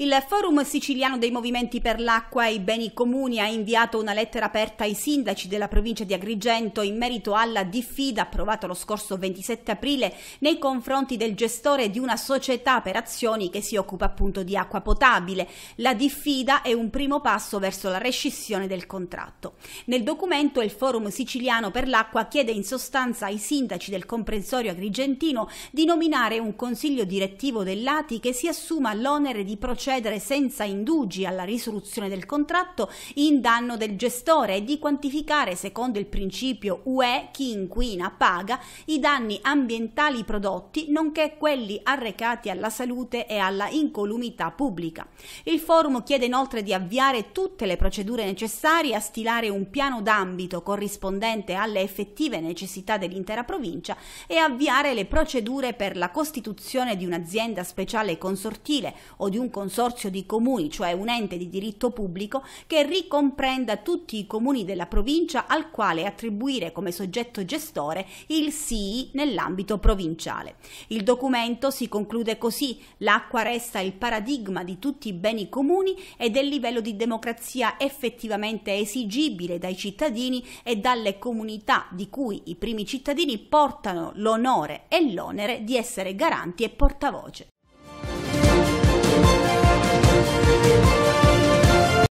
Il Forum siciliano dei movimenti per l'acqua e i beni comuni ha inviato una lettera aperta ai sindaci della provincia di Agrigento in merito alla diffida approvata lo scorso 27 aprile nei confronti del gestore di una società per azioni che si occupa appunto di acqua potabile. La diffida è un primo passo verso la rescissione del contratto. Nel documento il Forum siciliano per l'acqua chiede in sostanza ai sindaci del comprensorio agrigentino di nominare un consiglio direttivo dell'ATI che si assuma l'onere di procedere procedere senza indugi alla risoluzione del contratto in danno del gestore e di quantificare secondo il principio UE chi inquina paga i danni ambientali prodotti nonché quelli arrecati alla salute e alla incolumità pubblica. Il forum chiede inoltre di avviare tutte le procedure necessarie a stilare un piano d'ambito corrispondente alle effettive necessità dell'intera provincia e avviare le procedure per la costituzione di un'azienda speciale consortile o di un consorzio consorzio di comuni, cioè un ente di diritto pubblico che ricomprenda tutti i comuni della provincia al quale attribuire come soggetto gestore il SII nell'ambito provinciale. Il documento si conclude così: l'acqua resta il paradigma di tutti i beni comuni e del livello di democrazia effettivamente esigibile dai cittadini e dalle comunità di cui i primi cittadini portano l'onore e l'onere di essere garanti e portavoce.